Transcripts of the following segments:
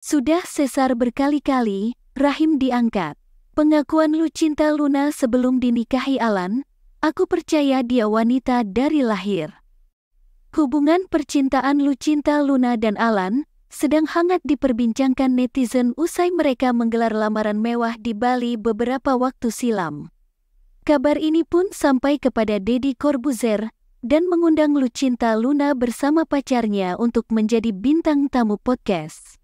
Sudah sesar berkali-kali, rahim diangkat. Pengakuan Lucinta Luna sebelum dinikahi Alan, aku percaya dia wanita dari lahir. Hubungan percintaan Lucinta Luna dan Alan sedang hangat diperbincangkan netizen usai mereka menggelar lamaran mewah di Bali beberapa waktu silam. Kabar ini pun sampai kepada Deddy Corbuzier dan mengundang Lucinta Luna bersama pacarnya untuk menjadi bintang tamu podcast.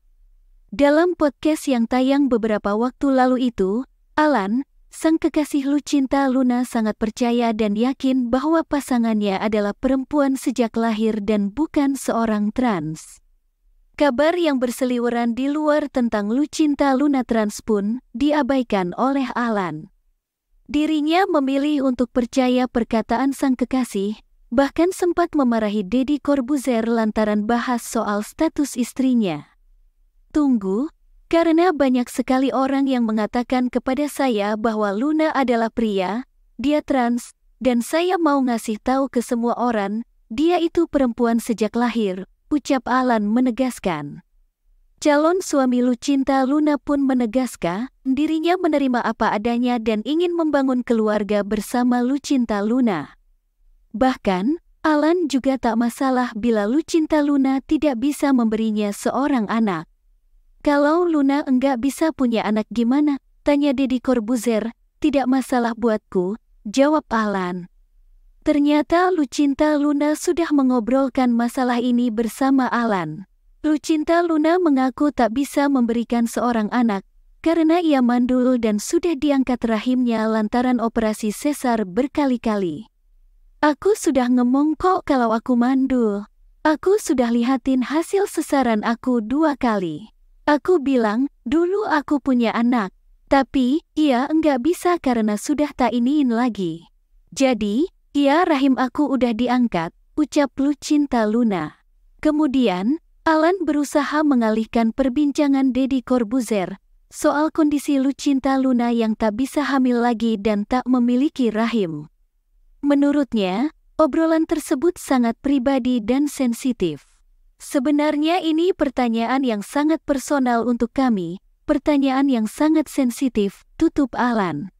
Dalam podcast yang tayang beberapa waktu lalu itu, Alan, sang kekasih Lucinta Luna sangat percaya dan yakin bahwa pasangannya adalah perempuan sejak lahir dan bukan seorang trans. Kabar yang berseliweran di luar tentang Lucinta Luna trans pun diabaikan oleh Alan. Dirinya memilih untuk percaya perkataan sang kekasih, bahkan sempat memarahi Deddy Corbuzier lantaran bahas soal status istrinya. Tunggu, karena banyak sekali orang yang mengatakan kepada saya bahwa Luna adalah pria, dia trans, dan saya mau ngasih tahu ke semua orang, dia itu perempuan sejak lahir, ucap Alan menegaskan. Calon suami Lucinta Luna pun menegaskan dirinya menerima apa adanya dan ingin membangun keluarga bersama Lucinta Luna. Bahkan, Alan juga tak masalah bila Lucinta Luna tidak bisa memberinya seorang anak. Kalau Luna enggak bisa punya anak gimana? Tanya Deddy Corbuzier. Tidak masalah buatku, jawab Alan. Ternyata Lucinta Luna sudah mengobrolkan masalah ini bersama Alan. Lucinta Luna mengaku tak bisa memberikan seorang anak karena ia mandul dan sudah diangkat rahimnya lantaran operasi sesar berkali-kali. Aku sudah ngomong kok kalau aku mandul. Aku sudah lihatin hasil sesaran aku dua kali. Aku bilang, dulu aku punya anak. Tapi, ia enggak bisa karena sudah tak iniin lagi. Jadi, ia rahim aku udah diangkat, ucap Lu Cinta Luna. Kemudian, Alan berusaha mengalihkan perbincangan Deddy Corbuzier soal kondisi Lucinta Luna yang tak bisa hamil lagi dan tak memiliki rahim. Menurutnya, obrolan tersebut sangat pribadi dan sensitif. Sebenarnya ini pertanyaan yang sangat personal untuk kami, pertanyaan yang sangat sensitif, tutup Alan.